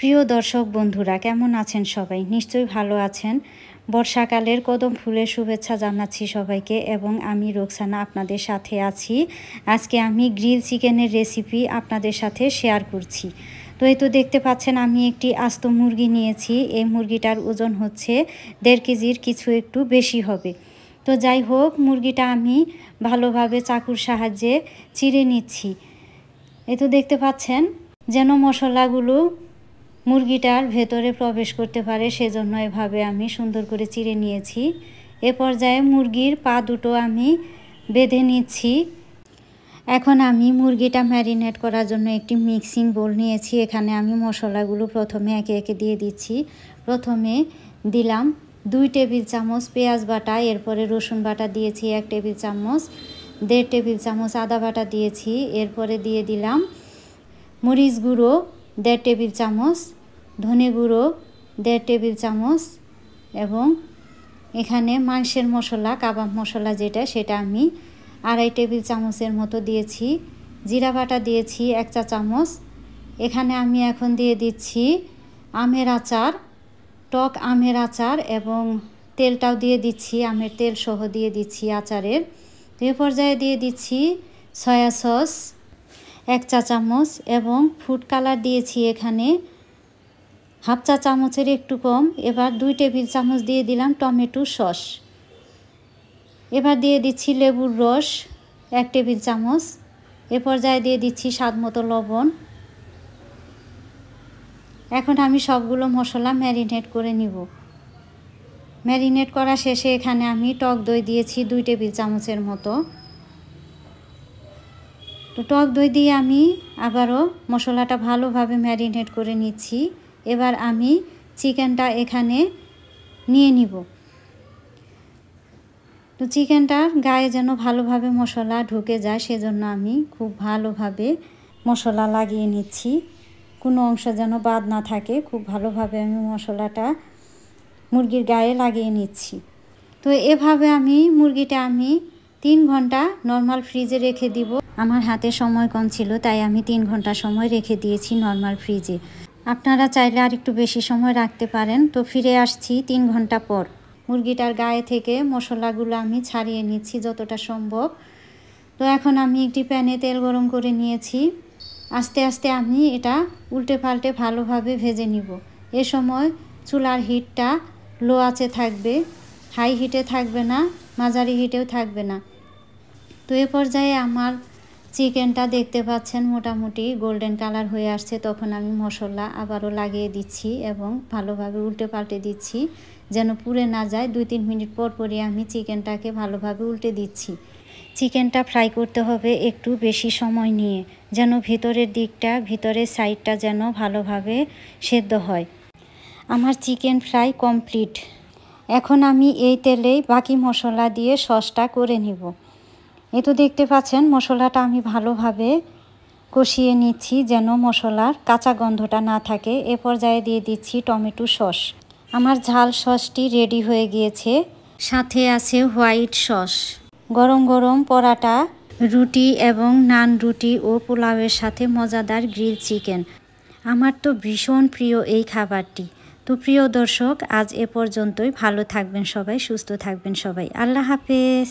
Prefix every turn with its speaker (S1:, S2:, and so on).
S1: প্রিয় দর্শক বন্ধুরা কেমন আছেন সবাই নিশ্চয়ই ভালো আছেন বর্ষাকালের কদম ফুলের শুভেচ্ছা জানাচ্ছি সবাইকে এবং আমি রোকসানা আপনাদের সাথে আছি আজকে আমি গ্রিল চিকেনের রেসিপি আপনাদের সাথে শেয়ার করছি তো এই তো দেখতে পাচ্ছেন আমি একটি আস্ত মুরগি নিয়েছি এই মুরগিটার ওজন হচ্ছে দেড় কেজির কিছু একটু বেশি হবে তো যাই হোক মুরগিটা আমি ভালোভাবে চাকুর সাহায্যে চিড়ে নিচ্ছি এ তো দেখতে পাচ্ছেন যেন মশলাগুলো মুরগিটার ভেতরে প্রবেশ করতে পারে সেজন্য এভাবে আমি সুন্দর করে চিড়ে নিয়েছি এ পর্যায়ে মুরগির পা দুটো আমি বেঁধে নিচ্ছি এখন আমি মুরগিটা ম্যারিনেট করার জন্য একটি মিক্সিং বোল নিয়েছি এখানে আমি মশলাগুলো প্রথমে একে একে দিয়ে দিচ্ছি প্রথমে দিলাম দুই টেবিল চামচ পেঁয়াজ বাটা এরপরে রসুন বাটা দিয়েছি এক টেবিল চামচ দেড় টেবিল চামচ আদা বাটা দিয়েছি এরপরে দিয়ে দিলাম মরিচ গুঁড়ো দেড় টেবিল চামচ ধনে গুঁড়ো দেড় টেবিল চামচ এবং এখানে মাংসের মশলা কাবাব মশলা যেটা সেটা আমি আড়াই টেবিল চামচের মতো দিয়েছি জিরা বাটা দিয়েছি এক চা চামচ এখানে আমি এখন দিয়ে দিচ্ছি আমের আচার টক আমের আচার এবং তেলটাও দিয়ে দিচ্ছি আমের তেল সহ দিয়ে দিচ্ছি আচারের দুই পর্যায়ে দিয়ে দিচ্ছি সয়া সস এক চা চামচ এবং ফুড কালার দিয়েছি এখানে হাফ চা চামচের একটু কম এবার দুই টেবিল চামচ দিয়ে দিলাম টমেটো সস এবার দিয়ে দিচ্ছি লেবুর রস এক টেবিল চামচ এ পর্যায়ে দিয়ে দিচ্ছি স্বাদ মতো লবণ এখন আমি সবগুলো মশলা ম্যারিনেট করে নিব ম্যারিনেট করা শেষে এখানে আমি টক দই দিয়েছি দুই টেবিল চামচের মতো তো টক দই দিয়ে আমি আবারও মশলাটা ভালোভাবে ম্যারিনেট করে নিচ্ছি এবার আমি চিকেনটা এখানে নিয়ে নিব তো চিকেনটার গায়ে যেন ভালোভাবে মশলা ঢুকে যায় সেজন্য আমি খুব ভালোভাবে মশলা লাগিয়ে নিচ্ছি কোনো অংশ যেন বাদ না থাকে খুব ভালোভাবে আমি মশলাটা মুরগির গায়ে লাগিয়ে নিচ্ছি তো এভাবে আমি মুরগিটা আমি তিন ঘন্টা নর্মাল ফ্রিজে রেখে দিব আমার হাতে সময় কম ছিল তাই আমি তিন ঘন্টা সময় রেখে দিয়েছি নর্মাল ফ্রিজে আপনারা চাইলে আর একটু বেশি সময় রাখতে পারেন তো ফিরে আসছি তিন ঘন্টা পর মুরগিটার গায়ে থেকে মশলাগুলো আমি ছাড়িয়ে নিচ্ছি যতটা সম্ভব তো এখন আমি একটি প্যানে তেল গরম করে নিয়েছি আস্তে আস্তে আমি এটা উল্টে পাল্টে ভালোভাবে ভেজে নিব এ সময় চুলার হিটটা লো আছে থাকবে হাই হিটে থাকবে না মাঝারি হিটেও থাকবে না তো এ পর্যায়ে আমার চিকেনটা দেখতে পাচ্ছেন মোটামুটি গোল্ডেন কালার হয়ে আসছে তখন আমি মশলা আবারও লাগিয়ে দিচ্ছি এবং ভালোভাবে উল্টে পাল্টে দিচ্ছি যেন পুড়ে না যায় দুই তিন মিনিট পর পরই আমি চিকেনটাকে ভালোভাবে উল্টে দিচ্ছি চিকেনটা ফ্রাই করতে হবে একটু বেশি সময় নিয়ে যেন ভিতরের দিকটা ভিতরের সাইডটা যেন ভালোভাবে সেদ্ধ হয় আমার চিকেন ফ্রাই কমপ্লিট এখন আমি এই তেলেই বাকি মশলা দিয়ে সসটা করে নিব এ তো দেখতে পাচ্ছেন মশলাটা আমি ভালোভাবে কষিয়ে নিচ্ছি যেন মশলার কাঁচা গন্ধটা না থাকে এ পর্যায়ে দিয়ে দিচ্ছি টমেটো সস আমার ঝাল সসটি রেডি হয়ে গিয়েছে সাথে আছে হোয়াইট সস গরম গরম পরাটা রুটি এবং নান রুটি ও পোলাওয়ের সাথে মজাদার গ্রিল চিকেন আমার তো ভীষণ প্রিয় এই খাবারটি তো প্রিয় দর্শক আজ এ পর্যন্তই ভালো থাকবেন সবাই সুস্থ থাকবেন সবাই আল্লাহ হাফেজ